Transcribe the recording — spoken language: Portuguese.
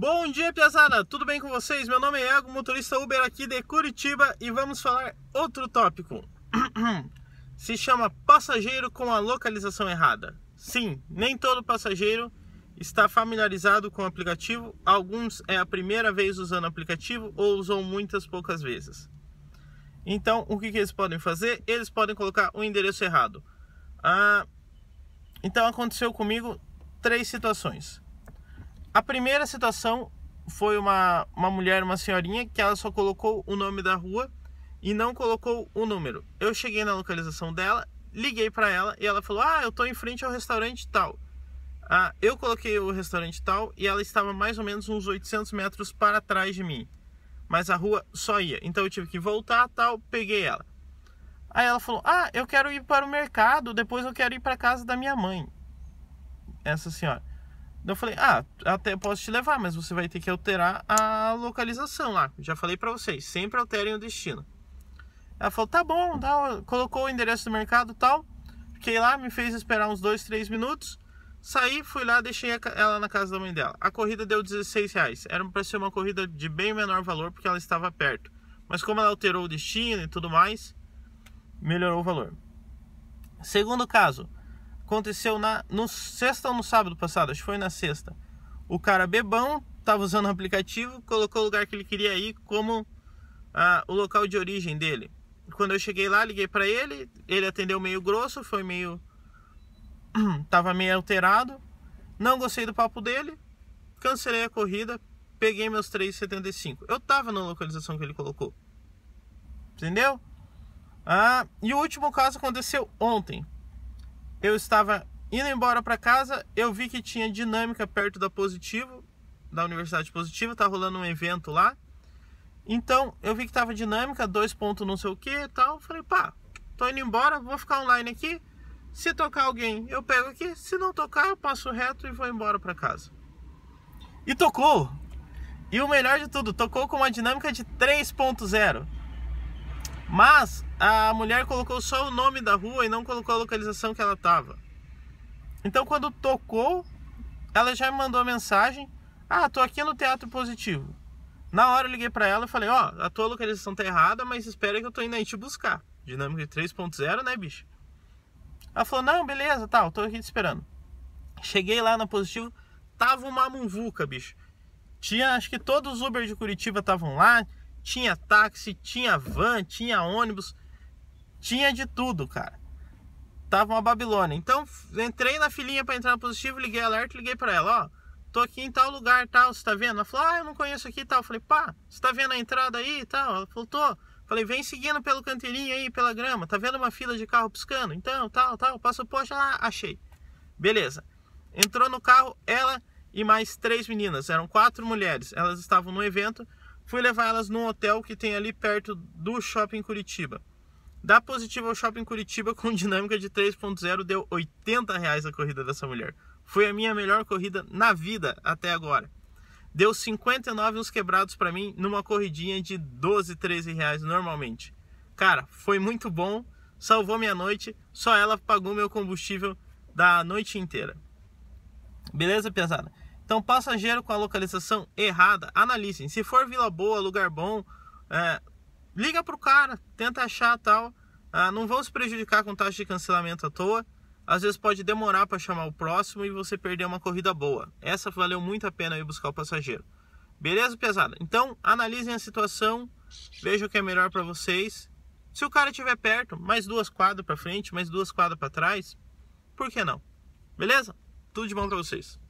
Bom dia, Piazada! Tudo bem com vocês? Meu nome é Ego, motorista Uber aqui de Curitiba e vamos falar outro tópico. Se chama passageiro com a localização errada. Sim, nem todo passageiro está familiarizado com o aplicativo. Alguns é a primeira vez usando o aplicativo ou usou muitas poucas vezes. Então, o que, que eles podem fazer? Eles podem colocar o endereço errado. Ah, então, aconteceu comigo três situações. A primeira situação foi uma, uma mulher, uma senhorinha, que ela só colocou o nome da rua e não colocou o número. Eu cheguei na localização dela, liguei para ela e ela falou: Ah, eu tô em frente ao restaurante tal. Ah, eu coloquei o restaurante tal e ela estava mais ou menos uns 800 metros para trás de mim. Mas a rua só ia. Então eu tive que voltar tal, peguei ela. Aí ela falou: Ah, eu quero ir para o mercado, depois eu quero ir para casa da minha mãe. Essa senhora eu falei, ah, até posso te levar, mas você vai ter que alterar a localização lá. Já falei para vocês, sempre alterem o destino. Ela falou, tá bom, tá, colocou o endereço do mercado tal. Fiquei lá, me fez esperar uns dois, três minutos. Saí, fui lá, deixei ela na casa da mãe dela. A corrida deu 16 reais. Era para ser uma corrida de bem menor valor porque ela estava perto. Mas como ela alterou o destino e tudo mais, melhorou o valor. Segundo caso, Aconteceu na no sexta ou no sábado passado, acho que foi na sexta. O cara bebão estava usando o aplicativo, colocou o lugar que ele queria ir como ah, o local de origem dele. Quando eu cheguei lá, liguei para ele, ele atendeu meio grosso, foi meio tava meio alterado. Não gostei do papo dele, cancelei a corrida, peguei meus 3,75. Eu tava na localização que ele colocou. Entendeu? Ah, e o último caso aconteceu ontem eu estava indo embora para casa, eu vi que tinha dinâmica perto da Positivo, da Universidade Positiva, tá rolando um evento lá. Então, eu vi que tava dinâmica, dois pontos não sei o que e tal. Falei, pá, tô indo embora, vou ficar online aqui. Se tocar alguém, eu pego aqui. Se não tocar, eu passo reto e vou embora para casa. E tocou! E o melhor de tudo, tocou com uma dinâmica de 3.0. Mas a mulher colocou só o nome da rua e não colocou a localização que ela estava. Então quando tocou, ela já me mandou mensagem: "Ah, tô aqui no Teatro Positivo". Na hora eu liguei para ela e falei: "Ó, oh, a tua localização tá errada, mas espera que eu tô indo aí te buscar". Dinâmica 3.0, né, bicho? Ela falou: "Não, beleza, tal, eu tô aqui te esperando". Cheguei lá na Positivo, tava uma muvuca, bicho. Tinha, acho que todos os Uber de Curitiba estavam lá, tinha táxi, tinha van, tinha ônibus, tinha de tudo, cara. Tava uma Babilônia. Então, entrei na filinha para entrar no positivo, liguei alerta, liguei para ela, ó, tô aqui em tal lugar, tal, você tá vendo? Ela falou, ah, eu não conheço aqui, tal. Eu falei, pá, você tá vendo a entrada aí, tal? Ela falou, tô. Falei, vem seguindo pelo canteirinho aí, pela grama, tá vendo uma fila de carro piscando? Então, tal, tal, passo poxa, lá, achei. Beleza. Entrou no carro, ela e mais três meninas, eram quatro mulheres. Elas estavam no evento Fui levar elas num hotel que tem ali perto do Shopping Curitiba. Dá positivo ao Shopping Curitiba com dinâmica de 3.0 deu 80 reais a corrida dessa mulher. Foi a minha melhor corrida na vida até agora. Deu 59 uns quebrados para mim numa corridinha de 12, 13 reais normalmente. Cara, foi muito bom, salvou minha noite, só ela pagou meu combustível da noite inteira. Beleza, pesada? Então, passageiro com a localização errada, analisem. Se for Vila Boa, lugar bom, é, liga para o cara, tenta achar tal. Ah, não vão se prejudicar com taxa de cancelamento à toa. Às vezes pode demorar para chamar o próximo e você perder uma corrida boa. Essa valeu muito a pena ir buscar o passageiro. Beleza, pesada? Então, analisem a situação, vejam o que é melhor para vocês. Se o cara estiver perto, mais duas quadras para frente, mais duas quadras para trás, por que não? Beleza? Tudo de bom para vocês.